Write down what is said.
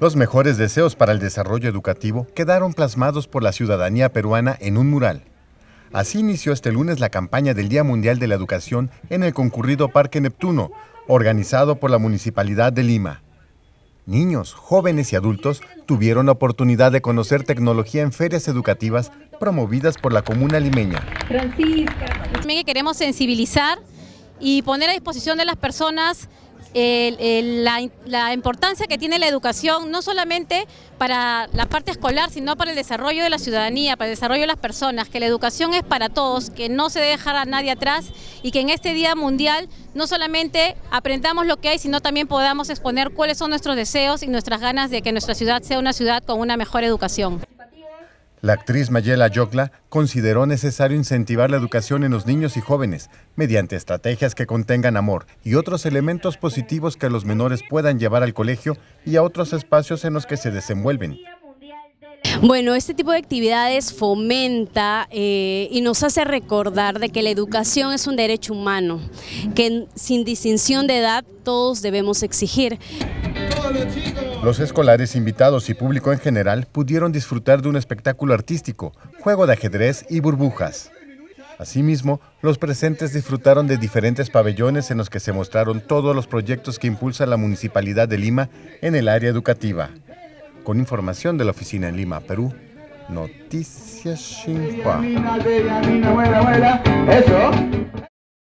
Los mejores deseos para el desarrollo educativo quedaron plasmados por la ciudadanía peruana en un mural. Así inició este lunes la campaña del Día Mundial de la Educación en el concurrido Parque Neptuno, organizado por la Municipalidad de Lima. Niños, jóvenes y adultos tuvieron la oportunidad de conocer tecnología en ferias educativas promovidas por la comuna limeña. Francisca. Queremos sensibilizar y poner a disposición de las personas la, la, importancia que tiene la educación, no solamente para la parte escolar, sino para el desarrollo de la ciudadanía, para el desarrollo de las personas, que la educación es para todos, que no se debe dejar a nadie atrás y que en este Día Mundial no solamente aprendamos lo que hay, sino también podamos exponer cuáles son nuestros deseos y nuestras ganas de que nuestra ciudad sea una ciudad con una mejor educación. La actriz Mayela Yocla consideró necesario incentivar la educación en los niños y jóvenes mediante estrategias que contengan amor y otros elementos positivos que los menores puedan llevar al colegio y a otros espacios en los que se desenvuelven. Bueno, este tipo de actividades fomenta eh, y nos hace recordar de que la educación es un derecho humano, que sin distinción de edad todos debemos exigir. Los escolares invitados y público en general pudieron disfrutar de un espectáculo artístico, juego de ajedrez y burbujas. Asimismo, los presentes disfrutaron de diferentes pabellones en los que se mostraron todos los proyectos que impulsa la Municipalidad de Lima en el área educativa. Con información de la oficina en Lima, Perú, Noticias Xinhua.